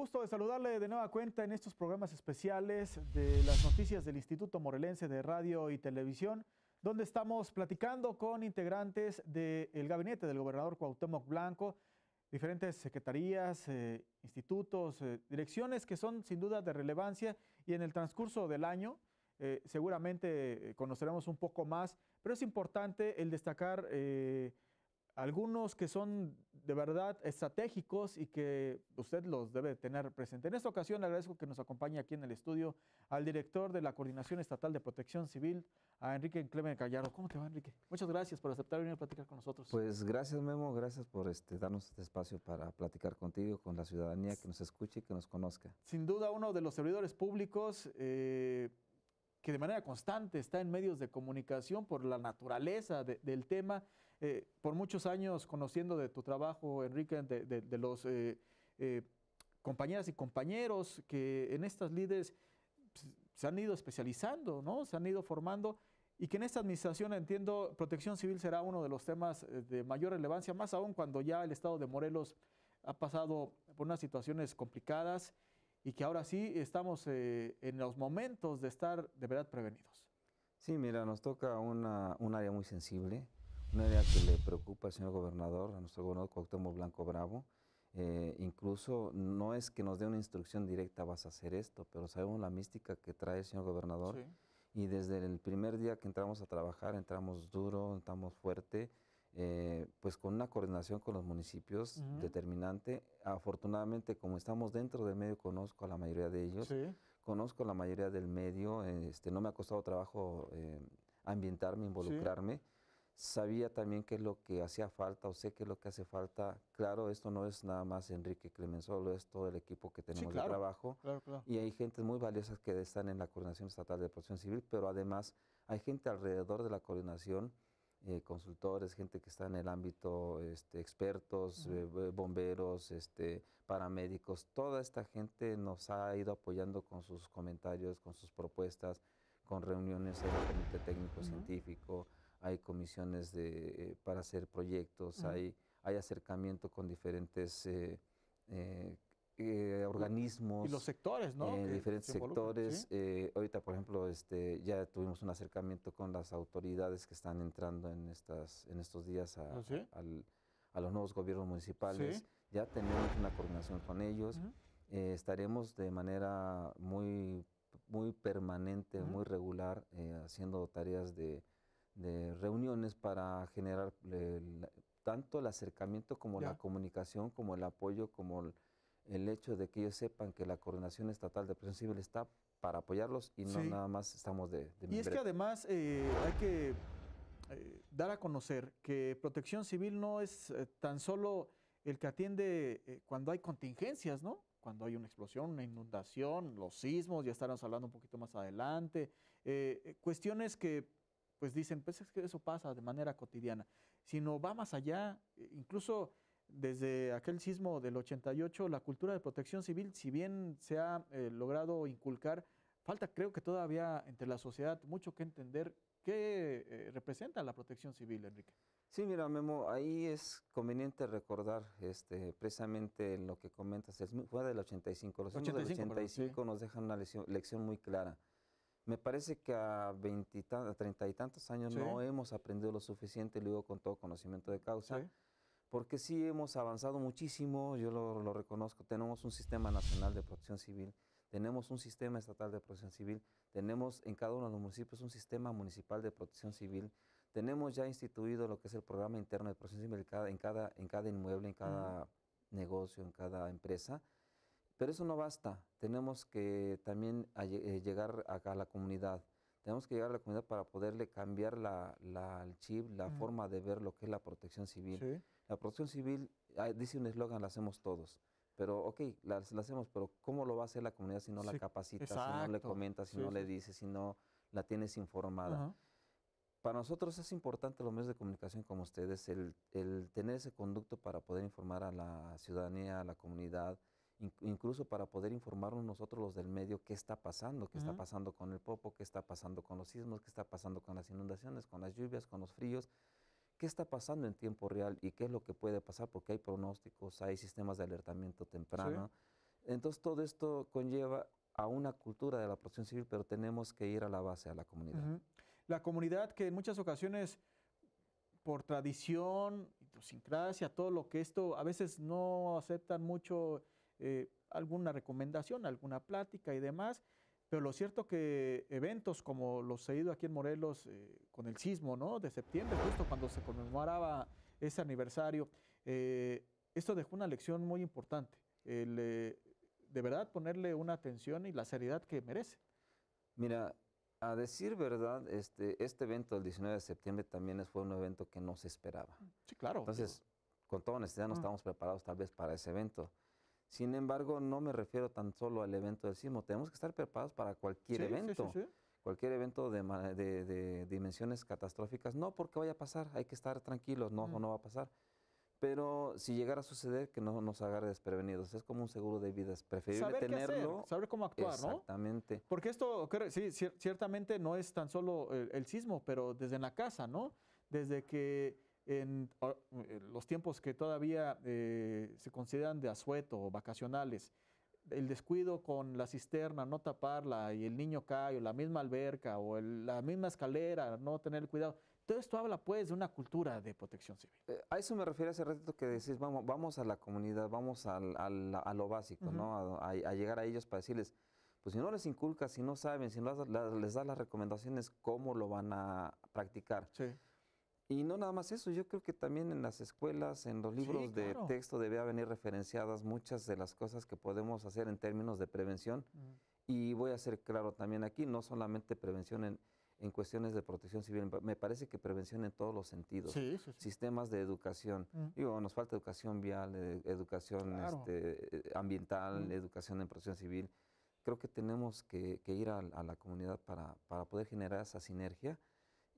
gusto de saludarle de nueva cuenta en estos programas especiales de las noticias del Instituto Morelense de Radio y Televisión, donde estamos platicando con integrantes del gabinete del gobernador Cuauhtémoc Blanco, diferentes secretarías, eh, institutos, eh, direcciones que son sin duda de relevancia y en el transcurso del año eh, seguramente conoceremos un poco más, pero es importante el destacar algunos que son de verdad estratégicos y que usted los debe tener presente. En esta ocasión le agradezco que nos acompañe aquí en el estudio al director de la Coordinación Estatal de Protección Civil, a Enrique Clemen Callaro. ¿Cómo te va, Enrique? Muchas gracias por aceptar venir a platicar con nosotros. Pues gracias, Memo, gracias por este, darnos este espacio para platicar contigo, con la ciudadanía que nos escuche y que nos conozca. Sin duda, uno de los servidores públicos... Eh, que de manera constante está en medios de comunicación por la naturaleza del tema eh, por muchos años conociendo de tu trabajo, Enrique, de, los eh, eh, compañeras y compañeros que en estas líderes se han ido especializando, ¿no? se han ido formando y que en esta administración, entiendo, protección civil será uno de los temas de mayor relevancia, más aún cuando ya el estado de Morelos ha pasado por unas situaciones complicadas y que ahora sí estamos en los momentos de estar de verdad prevenidos. Sí, mira, nos toca un área muy sensible, una idea que le preocupa al señor gobernador, a nuestro gobernador Cuauhtémoc Blanco Bravo. Eh, incluso no es que nos dé una instrucción directa, vas a hacer esto, pero sabemos la mística que trae el señor gobernador. Y desde el primer día que entramos a trabajar, entramos duro, entramos fuerte, eh, pues con una coordinación con los municipios determinante. Afortunadamente, como estamos dentro del medio, conozco a la mayoría de ellos, conozco a la mayoría del medio, este, no me ha costado trabajo eh, ambientarme, involucrarme sabía también qué es lo que hacía falta o sé qué es lo que hace falta. Claro, esto no es nada más Enrique Clemenzolo, es todo el equipo que tenemos de trabajo. Y hay gente muy valiosa que están en la Coordinación Estatal de Protección Civil, pero además hay gente alrededor de la coordinación, eh, consultores, gente que está en el ámbito, este, expertos, eh, eh, bomberos, este, paramédicos. Toda esta gente nos ha ido apoyando con sus comentarios, con sus propuestas, con reuniones en el Comité Técnico Científico, hay comisiones de, eh, para hacer proyectos, hay, acercamiento con diferentes eh, eh, organismos. Y los sectores, ¿no? En diferentes sectores. ahorita, por ejemplo, este, ya tuvimos un acercamiento con las autoridades que están entrando en, estas, en estos días a, ¿Ah, los nuevos gobiernos municipales. Ya tenemos una coordinación con ellos. estaremos de manera muy, muy permanente, muy regular, haciendo tareas de de reuniones para generar tanto el acercamiento como la comunicación, como el apoyo, como el, hecho de que ellos sepan que la Coordinación Estatal de Presión Civil está para apoyarlos y no nada más estamos de... y es que además eh, hay que eh, dar a conocer que protección civil no es eh, tan solo el que atiende cuando hay contingencias, ¿no? cuando hay una explosión, una inundación, los sismos, ya estaremos hablando un poquito más adelante, cuestiones que pues dicen, pues es que eso pasa de manera cotidiana, sino va más allá, e incluso desde aquel sismo del 88, la cultura de protección civil, si bien se ha eh, logrado inculcar, falta creo que todavía entre la sociedad mucho que entender qué eh, representa la protección civil, Enrique. Sí, mira, Memo, ahí es conveniente recordar este, precisamente lo que comentas, fue del 85, los 85, del 85 nos dejan una lección muy clara me parece que a, treinta y tantos años no hemos aprendido lo suficiente, lo digo con todo conocimiento de causa, porque sí hemos avanzado muchísimo, yo lo, reconozco, tenemos un sistema nacional de protección civil, tenemos un sistema estatal de protección civil, tenemos en cada uno de los municipios un sistema municipal de protección civil, tenemos ya instituido lo que es el programa interno de protección civil en cada, inmueble, en cada negocio, en cada empresa, pero eso no basta, tenemos que también eh, llegar a, la comunidad, tenemos que llegar a la comunidad para poderle cambiar la, el chip, la mm. forma de ver lo que es la protección civil. La protección civil, dice un eslogan, la hacemos todos. Pero, ok, la, hacemos, pero ¿cómo lo va a hacer la comunidad si no la capacita, si no le comenta, si no le dice, si no la tienes informada? Para nosotros es importante los medios de comunicación como ustedes, el, el, tener ese conducto para poder informar a la ciudadanía, a la comunidad, incluso para poder informarnos nosotros los del medio qué está pasando, qué está pasando con el popo, qué está pasando con los sismos, qué está pasando con las inundaciones, con las lluvias, con los fríos, qué está pasando en tiempo real y qué es lo que puede pasar, porque hay pronósticos, hay sistemas de alertamiento temprano. Entonces todo esto conlleva a una cultura de la protección civil, pero tenemos que ir a la base, a la comunidad. La comunidad que en muchas ocasiones por tradición, idiosincrasia, todo lo que esto, a veces no aceptan mucho eh, alguna recomendación, alguna plática y demás. Pero lo cierto que eventos como los he ido aquí en Morelos eh, con el sismo ¿no? de septiembre, justo cuando se conmemoraba ese aniversario, eh, esto dejó una lección muy importante. de verdad ponerle una atención y la seriedad que merece. Mira, a decir verdad, este, este evento del 19 de septiembre también fue un evento que no se esperaba. Sí, claro. Entonces, con toda honestidad, no estamos estábamos preparados tal vez para ese evento. Sin embargo, no me refiero tan solo al evento del sismo. Tenemos que estar preparados para cualquier evento. cualquier evento de, dimensiones catastróficas. No porque vaya a pasar, hay que estar tranquilos, no, no va a pasar. Pero si llegara a suceder, que no nos agarre desprevenidos. Es como un seguro de vida. Es preferible tenerlo. saber cómo actuar, ¿no? Exactamente. Porque esto, sí, ciertamente no es tan solo el, sismo, pero desde la casa, ¿no? Desde que en eh, los tiempos que todavía eh, se consideran de asueto o vacacionales, el descuido con la cisterna, no taparla y el niño cae, o la misma alberca, o la misma escalera, no tener cuidado. Todo esto habla pues de una cultura de protección civil. Eh, a eso me refiero hace ratito que decís, vamos, vamos a la comunidad, vamos a lo básico, ¿no? A, a, llegar a ellos para decirles, pues si no les inculcas, si no saben, si no les das las recomendaciones, ¿cómo lo van a practicar? Sí. Y no nada más eso, yo creo que también en las escuelas, en los libros de texto debe venir referenciadas muchas de las cosas que podemos hacer en términos de prevención. Y voy a ser claro también aquí, no solamente prevención en, en cuestiones de protección civil, me parece que prevención en todos los sentidos. Sí, Sistemas de educación. Digo, nos falta educación vial, eh, educación este, eh, ambiental, educación en protección civil. Creo que tenemos que, ir a, a, la comunidad para, para poder generar esa sinergia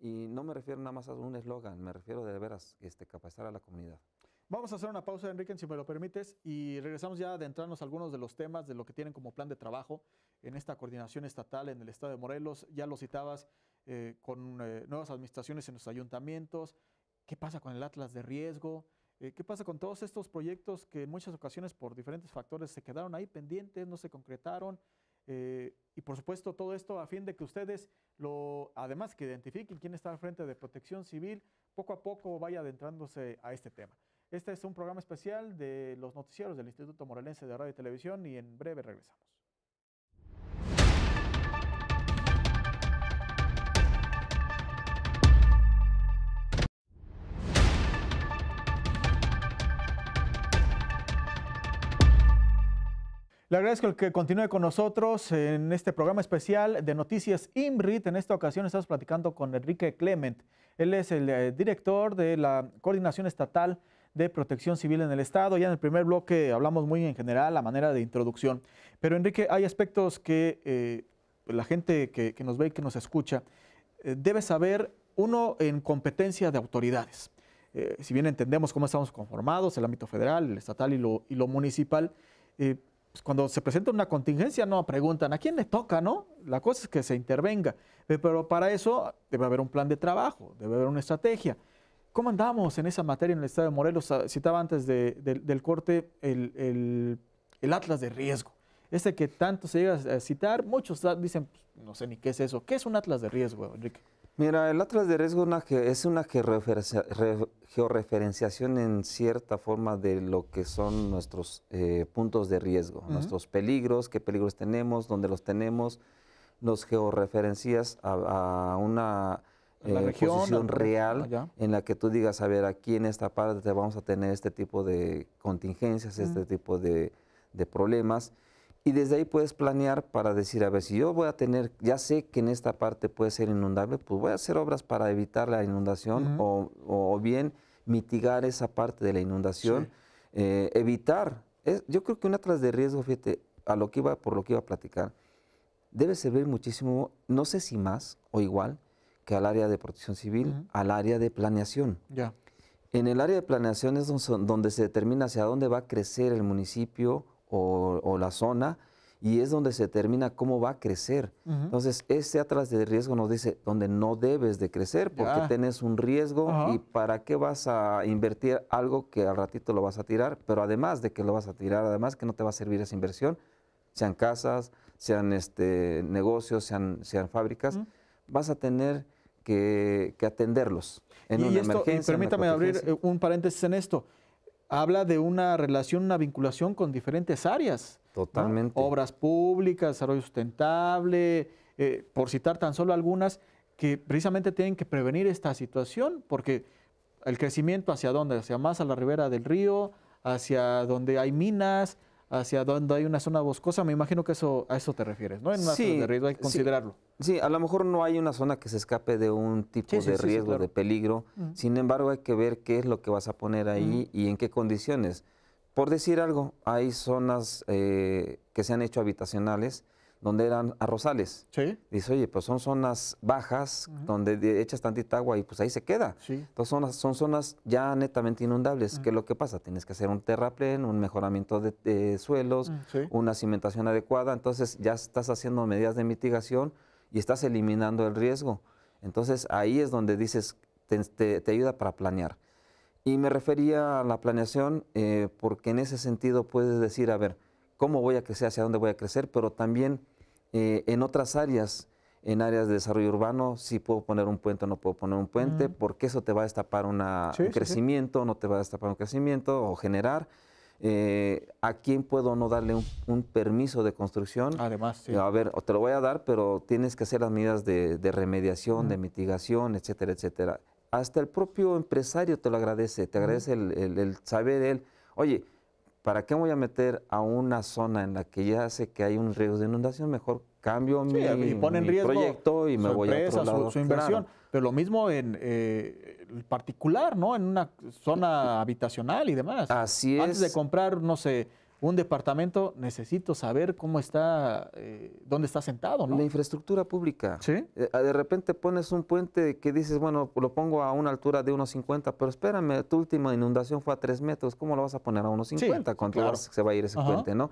y no me refiero nada más a un eslogan, me refiero de veras este, capacitar a la comunidad. Vamos a hacer una pausa, Enrique, si me lo permites, y regresamos ya a adentrarnos a algunos de los temas de lo que tienen como plan de trabajo en esta coordinación estatal en el estado de Morelos. Ya lo citabas eh, con eh, nuevas administraciones en los ayuntamientos. ¿Qué pasa con el Atlas de Riesgo? Eh, ¿Qué pasa con todos estos proyectos que en muchas ocasiones por diferentes factores se quedaron ahí pendientes, no se concretaron? Eh, y por supuesto todo esto a fin de que ustedes lo, además que identifiquen quién está al frente de protección civil, poco a poco vaya adentrándose a este tema. Este es un programa especial de los noticieros del Instituto Morelense de Radio y Televisión y en breve regresamos. Le agradezco el que continúe con nosotros en este programa especial de Noticias IMRIT. En esta ocasión estamos platicando con Enrique Clement. Él es el eh, director de la Coordinación Estatal de Protección Civil en el Estado. Ya en el primer bloque hablamos muy en general, la manera de introducción. Pero Enrique, hay aspectos que eh, la gente que, nos ve y que nos escucha eh, debe saber, uno, en competencia de autoridades. si bien entendemos cómo estamos conformados, el ámbito federal, el estatal y y lo municipal, pues, cuando se presenta una contingencia no preguntan a quién le toca, ¿no? La cosa es que se intervenga. Pero para eso debe haber un plan de trabajo, debe haber una estrategia. ¿Cómo andamos en esa materia en el estado de Morelos? Ah, citaba antes del corte el, el, atlas de riesgo. Este que tanto se llega a citar, muchos dicen, pues, no sé ni qué es eso. ¿Qué es un atlas de riesgo, Enrique? Mira, el Atlas de Riesgo es una georreferenciación en cierta forma de lo que son nuestros eh, puntos de riesgo, nuestros peligros, qué peligros tenemos, dónde los tenemos, Los georreferencias a, una eh, posición real en la que tú digas, a ver, aquí en esta parte vamos a tener este tipo de contingencias, este tipo de problemas y desde ahí puedes planear para decir, a ver, si yo voy a tener, ya sé que en esta parte puede ser inundable, pues voy a hacer obras para evitar la inundación o, bien mitigar esa parte de la inundación, eh, evitar. yo creo que una tras de riesgo, fíjate, a lo que iba, por lo que iba a platicar, debe servir muchísimo, no sé si más o igual, que al área de protección civil, al área de planeación. Ya. En el área de planeación es donde se determina hacia dónde va a crecer el municipio, o, la zona y es donde se determina cómo va a crecer. Entonces, ese atlas de riesgo nos dice donde no debes de crecer porque tienes un riesgo y para qué vas a invertir algo que al ratito lo vas a tirar, pero además de que lo vas a tirar, además que no te va a servir esa inversión, sean casas, sean este, negocios, sean, sean fábricas, vas a tener que, atenderlos en una emergencia. permítame abrir eh, un paréntesis en esto habla de una relación, una vinculación con diferentes áreas. Totalmente. Obras públicas, desarrollo sustentable, eh, por citar tan solo algunas que precisamente tienen que prevenir esta situación, porque el crecimiento hacia dónde, hacia más a la ribera del río, hacia donde hay minas, hacia donde hay una zona boscosa, me imagino que eso a eso te refieres, ¿no? sí, riesgo hay que considerarlo. Sí, a lo mejor no hay una zona que se escape de un tipo de riesgo, de peligro. Sin embargo, hay que ver qué es lo que vas a poner ahí y en qué condiciones. Por decir algo, hay zonas eh, que se han hecho habitacionales donde eran arrozales. Sí. Dice, oye, pues son zonas bajas donde echas tantita agua y pues ahí se queda. Entonces son, son zonas ya netamente inundables. ¿Qué es lo que pasa? Tienes que hacer un terraplén, un mejoramiento de, suelos, una cimentación adecuada. Entonces ya estás haciendo medidas de mitigación y estás eliminando el riesgo. Entonces ahí es donde dices, te, ayuda para planear. Y me refería a la planeación eh, porque en ese sentido puedes decir, a ver, ¿cómo voy a crecer? ¿Hacia dónde voy a crecer? Pero también eh, en otras áreas, en áreas de desarrollo urbano, si puedo poner un puente o no puedo poner un puente, mm. porque eso te va a destapar una, un crecimiento, no te va a destapar un crecimiento o generar. Eh, ¿A quién puedo no darle un, permiso de construcción? Además, sí. A ver, te lo voy a dar, pero tienes que hacer las medidas de, remediación, de mm. mitigación, etcétera, etcétera. Hasta el propio empresario te lo agradece, te mm. agradece el, el saber él, oye, ¿para qué voy a meter a una zona en la que ya sé que hay un riesgo de inundación? Mejor cambio mi, proyecto y me voy a otro Su, inversión. Pero lo mismo en eh, particular, ¿no? En una zona habitacional y demás. Así es. Antes de comprar, no sé, un departamento, necesito saber cómo está, eh, dónde está sentado, ¿no? La infraestructura pública. Sí. Eh, de repente pones un puente que dices, bueno, lo pongo a una altura de 1,50, pero espérame, tu última inundación fue a 3 metros, ¿cómo lo vas a poner a 1,50? Sí, cuando se va a ir ese puente, no?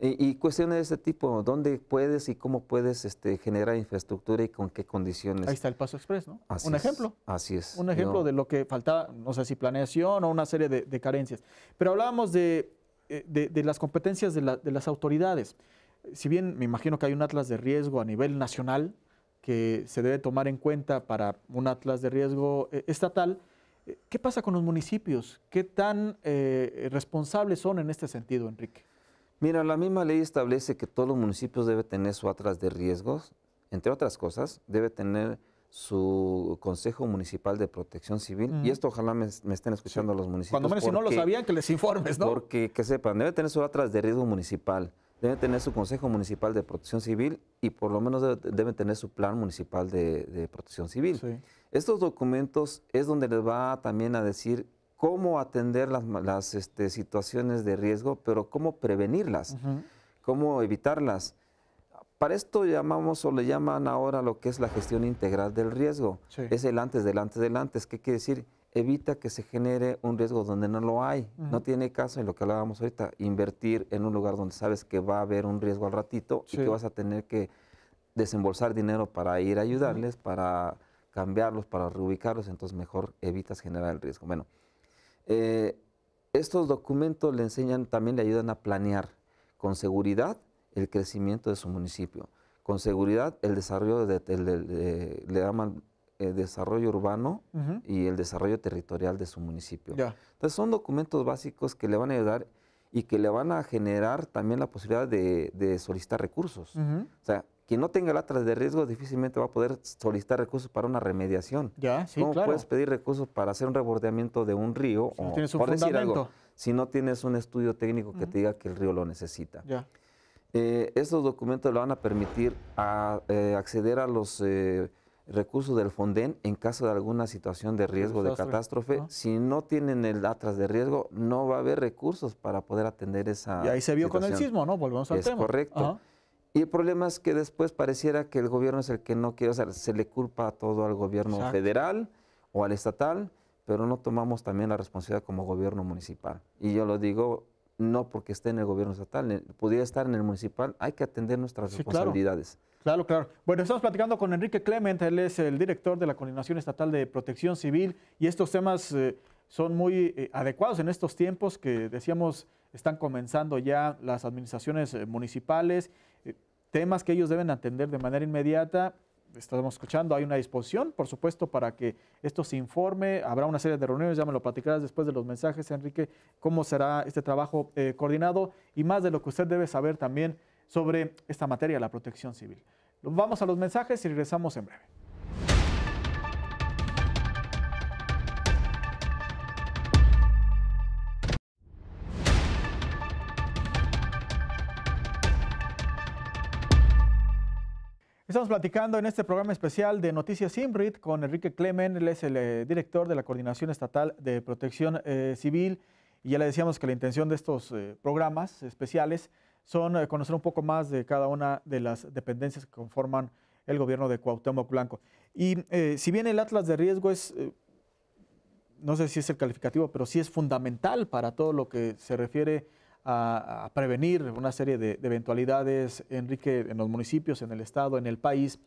Y, cuestiones de este tipo, ¿dónde puedes y cómo puedes este, generar infraestructura y con qué condiciones? Ahí está el Paso Express, ¿no? un ejemplo. Así es. Un ejemplo de lo que faltaba, no sé si planeación o una serie de, de carencias. Pero hablábamos de eh, de, las competencias de, las autoridades. Si bien me imagino que hay un atlas de riesgo a nivel nacional que se debe tomar en cuenta para un atlas de riesgo eh, estatal, eh, ¿qué pasa con los municipios? ¿Qué tan responsables son en este sentido, Enrique? Mira, la misma ley establece que todos los municipios deben tener su atlas de riesgos, entre otras cosas, debe tener su Consejo Municipal de Protección Civil. Y esto ojalá me, estén escuchando los municipios. Cuando menos si no lo sabían, que les informes, ¿no? Porque que sepan, debe tener su atrás de riesgo municipal, debe tener su Consejo Municipal de Protección Civil y por lo menos debe, tener su Plan Municipal de, Protección Civil. Estos documentos es donde les va también a decir cómo atender las, las este, situaciones de riesgo, pero cómo prevenirlas, cómo evitarlas. Para esto llamamos o le llaman ahora lo que es la gestión integral del riesgo. Es el antes, del antes, del antes. ¿Qué quiere decir? Evita que se genere un riesgo donde no lo hay. No tiene caso en lo que hablábamos ahorita, invertir en un lugar donde sabes que va a haber un riesgo al ratito y que vas a tener que desembolsar dinero para ir a ayudarles, para cambiarlos, para reubicarlos, entonces mejor evitas generar el riesgo. Bueno, eh, estos documentos le enseñan, también le ayudan a planear con seguridad el crecimiento de su municipio. Con seguridad, el desarrollo de, le llaman el eh, desarrollo urbano y el desarrollo territorial de su municipio. Entonces son documentos básicos que le van a ayudar y que le van a generar también la posibilidad de, solicitar recursos. O sea, quien no tenga latas de riesgo difícilmente va a poder solicitar recursos para una remediación. Ya, puedes pedir recursos para hacer un rebordeamiento de un río o un por decir algo, si no tienes un estudio técnico que te diga que el río lo necesita? Ya. Eh, estos documentos le van a permitir eh, acceder a los eh, recursos del Fonden en caso de alguna situación de riesgo de catástrofe. Si no tienen el atlas de riesgo, no va a haber recursos para poder atender esa. Y ahí se vio con el sismo, ¿no? Volvemos al es Correcto. Y el problema es que después pareciera que el gobierno es el que no quiere, o sea, se le culpa todo al gobierno federal o al estatal, pero no tomamos también la responsabilidad como gobierno municipal. Y yo lo digo no porque esté en el gobierno estatal, podría estar en el municipal, hay que atender nuestras responsabilidades. Claro. claro, Bueno, estamos platicando con Enrique Clement, él es el director de la Coordinación Estatal de Protección Civil y estos temas eh, son muy eh, adecuados en estos tiempos que decíamos están comenzando ya las administraciones eh, municipales, temas que ellos deben atender de manera inmediata estamos escuchando, hay una disposición, por supuesto, para que esto se informe. Habrá una serie de reuniones, ya me lo platicarás después de los mensajes, Enrique, cómo será este trabajo eh, coordinado y más de lo que usted debe saber también sobre esta materia, la protección civil. Vamos a los mensajes y regresamos en breve. Estamos platicando en este programa especial de Noticias IMRIT con Enrique Clemen, él es el eh, director de la Coordinación Estatal de Protección eh, Civil y ya le decíamos que la intención de estos eh, programas especiales son conocer un poco más de cada una de las dependencias que conforman el gobierno de Cuauhtémoc Blanco. Y si bien el Atlas de Riesgo es, no sé si es el calificativo, pero sí es fundamental para todo lo que se refiere a a, prevenir una serie de, eventualidades, Enrique, en los municipios, en el Estado, en el país.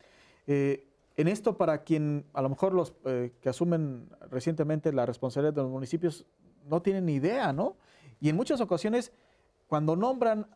Eh, en esto, para quien a lo mejor los eh, que asumen recientemente la responsabilidad de los municipios no tienen ni idea, ¿no? Y en muchas ocasiones, cuando nombran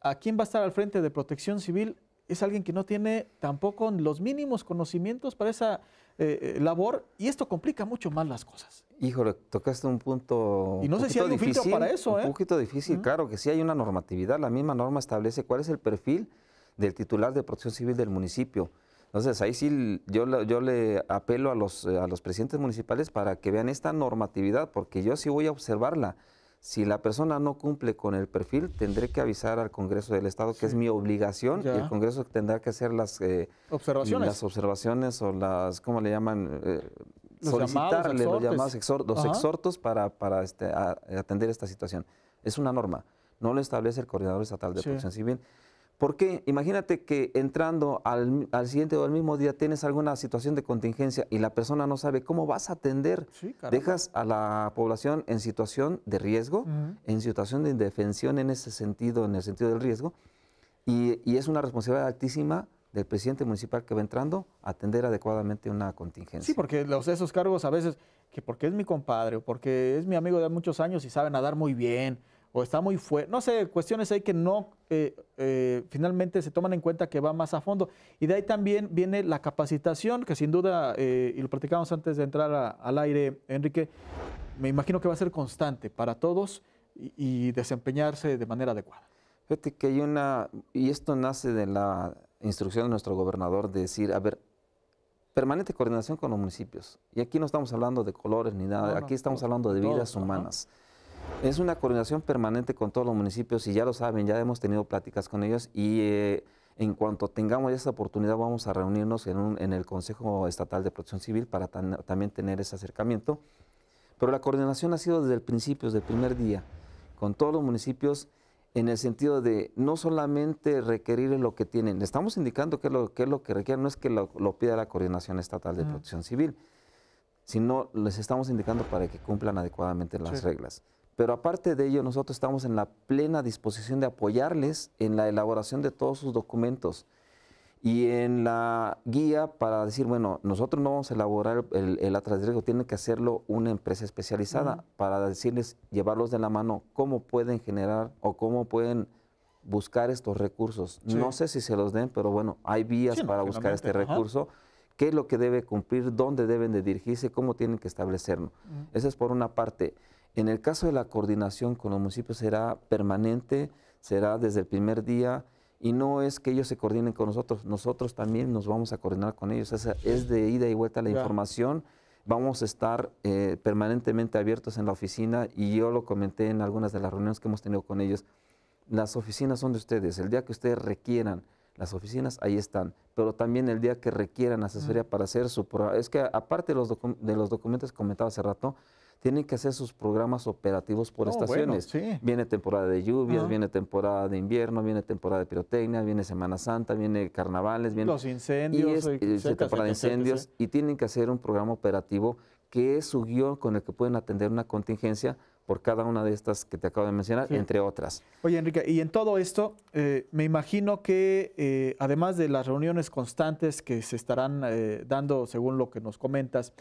a quién va a estar al frente de protección civil, es alguien que no tiene tampoco los mínimos conocimientos para esa eh, eh, labor y esto complica mucho más las cosas. Híjole, tocaste un punto. Y no sé si hay difícil, para eso, ¿eh? Un poquito difícil, claro que sí hay una normatividad. La misma norma establece cuál es el perfil del titular de protección civil del municipio. Entonces, ahí sí yo, yo le apelo a los, eh, a los presidentes municipales para que vean esta normatividad, porque yo sí voy a observarla. Si la persona no cumple con el perfil, tendré que avisar al Congreso del Estado, que es mi obligación, y el Congreso tendrá que hacer las eh, observaciones. Las observaciones o las, ¿cómo le llaman? Eh, solicitarle los llamados exhortos para, este, atender esta situación. Es una norma. No lo establece el coordinador estatal de protección civil. Porque imagínate que entrando al, al, siguiente o al mismo día tienes alguna situación de contingencia y la persona no sabe cómo vas a atender. Dejas a la población en situación de riesgo, en situación de indefensión en ese sentido, en el sentido del riesgo. Y, es una responsabilidad altísima del presidente municipal que va entrando atender adecuadamente una contingencia. Sí, porque los, esos cargos a veces, que porque es mi compadre o porque es mi amigo de muchos años y sabe nadar muy bien, o está muy fuerte. No sé, cuestiones ahí que no eh, eh, finalmente se toman en cuenta que va más a fondo. Y de ahí también viene la capacitación, que sin duda, eh, y lo platicamos antes de entrar al aire, Enrique, me imagino que va a ser constante para todos y, desempeñarse de manera adecuada. Fíjate que hay una, y esto nace de la instrucción de nuestro gobernador de decir, a ver, permanente coordinación con los municipios. Y aquí no estamos hablando de colores ni nada, aquí estamos hablando de vidas humanas. Es una coordinación permanente con todos los municipios y ya lo saben, ya hemos tenido pláticas con ellos y eh, en cuanto tengamos esa oportunidad vamos a reunirnos en, el Consejo Estatal de Protección Civil para también tener ese acercamiento. Pero la coordinación ha sido desde el principio, desde el primer día, con todos los municipios en el sentido de no solamente requerir lo que tienen, estamos indicando que es lo, que requieren, no es que lo, pida la Coordinación Estatal de Protección Civil, sino les estamos indicando para que cumplan adecuadamente las reglas. Pero aparte de ello, nosotros estamos en la plena disposición de apoyarles en la elaboración de todos sus documentos y en la guía para decir, bueno, nosotros no vamos a elaborar el, el directo, tiene que hacerlo una empresa especializada para decirles, llevarlos de la mano cómo pueden generar o cómo pueden buscar estos recursos. No sé si se los den, pero bueno, hay vías para buscar este recurso, qué es lo que debe cumplir, dónde deben de dirigirse, cómo tienen que establecerlo. esa Eso es por una parte. En el caso de la coordinación con los municipios será permanente, será desde el primer día y no es que ellos se coordinen con nosotros, nosotros también nos vamos a coordinar con ellos, es, es de ida y vuelta la información, vamos a estar eh, permanentemente abiertos en la oficina y yo lo comenté en algunas de las reuniones que hemos tenido con ellos, las oficinas son de ustedes, el día que ustedes requieran las oficinas, ahí están, pero también el día que requieran asesoría mm. para hacer su... Es que aparte de los, de los documentos comentados hace rato, tienen que hacer sus programas operativos por oh, estaciones. Viene temporada de lluvias, viene temporada de invierno, viene temporada de pirotecnia, viene Semana Santa, viene carnavales, viene... Los incendios. Y eh, de incendios y tienen que hacer un programa operativo que es su guión con el que pueden atender una contingencia por cada una de estas que te acabo de mencionar, entre otras. Oye, Enrique, y en todo esto, eh, me imagino que eh, además de las reuniones constantes que se estarán dando, según lo que nos comentas,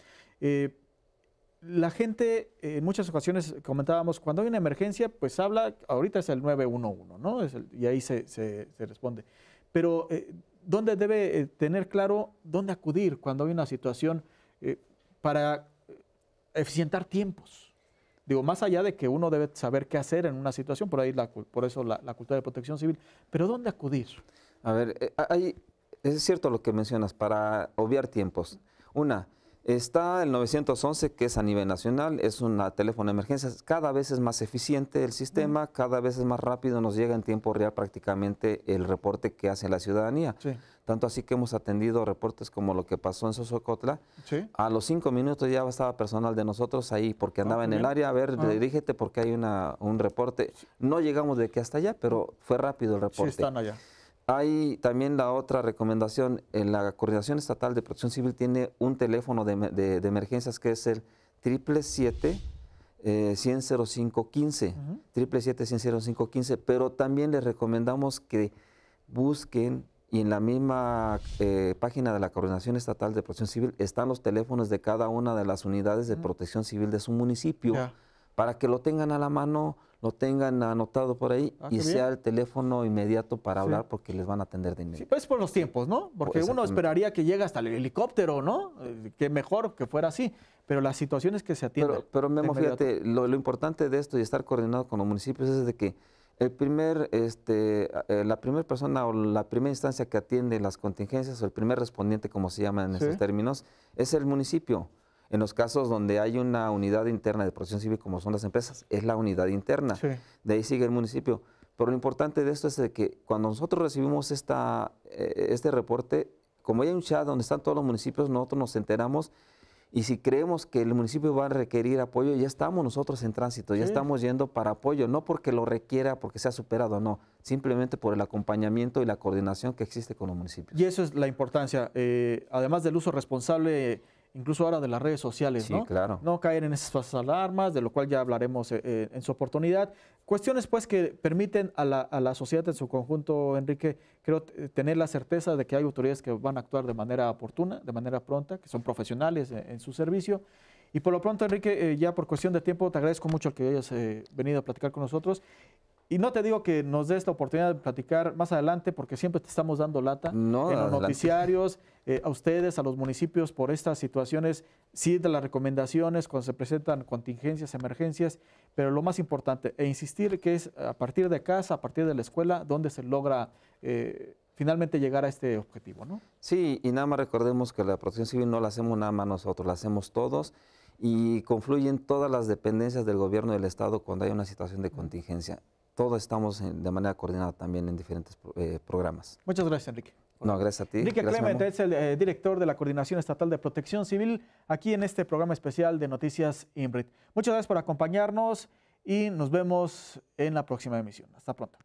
la gente eh, en muchas ocasiones comentábamos, cuando hay una emergencia, pues habla, ahorita es el 911, ¿no? Es el, y ahí se, responde. Pero, eh, ¿dónde debe eh, tener claro dónde acudir cuando hay una situación para eficientar tiempos? Digo, más allá de que uno debe saber qué hacer en una situación, por ahí la, por eso la, cultura de protección civil, pero ¿dónde acudir? A ver, es cierto lo que mencionas, para obviar tiempos. Una, Está el 911, que es a nivel nacional, es una teléfono de emergencias. Cada vez es más eficiente el sistema, cada vez es más rápido, nos llega en tiempo real prácticamente el reporte que hace la ciudadanía. Tanto así que hemos atendido reportes como lo que pasó en Sosocotla. A los cinco minutos ya estaba personal de nosotros ahí, porque andaba ah, en el área, a ver, ah. dirígete porque hay una, un reporte. No llegamos de que hasta allá, pero fue rápido el reporte. Hay también la otra recomendación, en la Coordinación Estatal de Protección Civil tiene un teléfono de, emergencias que es el 777 eh, 15 pero también les recomendamos que busquen y en la misma eh, página de la Coordinación Estatal de Protección Civil están los teléfonos de cada una de las unidades de protección civil de su municipio para que lo tengan a la mano lo tengan anotado por ahí ah, y sea el teléfono inmediato para hablar porque les van a atender de inmediato. Sí, pues por los tiempos, ¿no? Porque uno esperaría que llegue hasta el helicóptero, ¿no? Eh, que mejor que fuera así, pero las situaciones que se atienden. Pero, pero Memo, fíjate, lo, importante de esto y estar coordinado con los municipios es de que el primer, este, eh, la primera persona o la primera instancia que atiende las contingencias o el primer respondiente, como se llama en estos esos términos, es el municipio. En los casos donde hay una unidad interna de protección civil, como son las empresas, es la unidad interna. De ahí sigue el municipio. Pero lo importante de esto es que cuando nosotros recibimos esta, eh, este reporte, como hay un chat donde están todos los municipios, nosotros nos enteramos y si creemos que el municipio va a requerir apoyo, ya estamos nosotros en tránsito, ya estamos yendo para apoyo, no porque lo requiera, porque sea superado, no, simplemente por el acompañamiento y la coordinación que existe con los municipios. Y eso es la importancia, eh, además del uso responsable incluso ahora de las redes sociales, ¿no? Claro. No caer en esas alarmas, de lo cual ya hablaremos eh, eh, en su oportunidad. Cuestiones, pues, que permiten a la, sociedad en su conjunto, Enrique, creo eh, tener la certeza de que hay autoridades que van a actuar de manera oportuna, de manera pronta, que son profesionales en, su servicio. Y por lo pronto, Enrique, ya por cuestión de tiempo, te agradezco mucho el que hayas venido a platicar con nosotros. Y no te digo que nos dé esta oportunidad de platicar más adelante, porque siempre te estamos dando lata en los noticiarios, eh, a ustedes, a los municipios, por estas situaciones, sí de las recomendaciones cuando se presentan contingencias, emergencias, pero lo más importante, e insistir que es a partir de casa, a partir de la escuela, donde se logra eh, finalmente llegar a este objetivo, ¿no? Sí, y nada más recordemos que la protección civil no la hacemos nada más nosotros, la hacemos todos y confluyen todas las dependencias del gobierno del Estado cuando hay una situación de contingencia todos estamos de manera coordinada también en diferentes eh, programas. Muchas gracias, Enrique. No, gracias a ti. Enrique Clemente es el eh, director de la Coordinación Estatal de Protección Civil aquí en este programa especial de Noticias Ingrid. Muchas gracias por acompañarnos y nos vemos en la próxima emisión. Hasta pronto.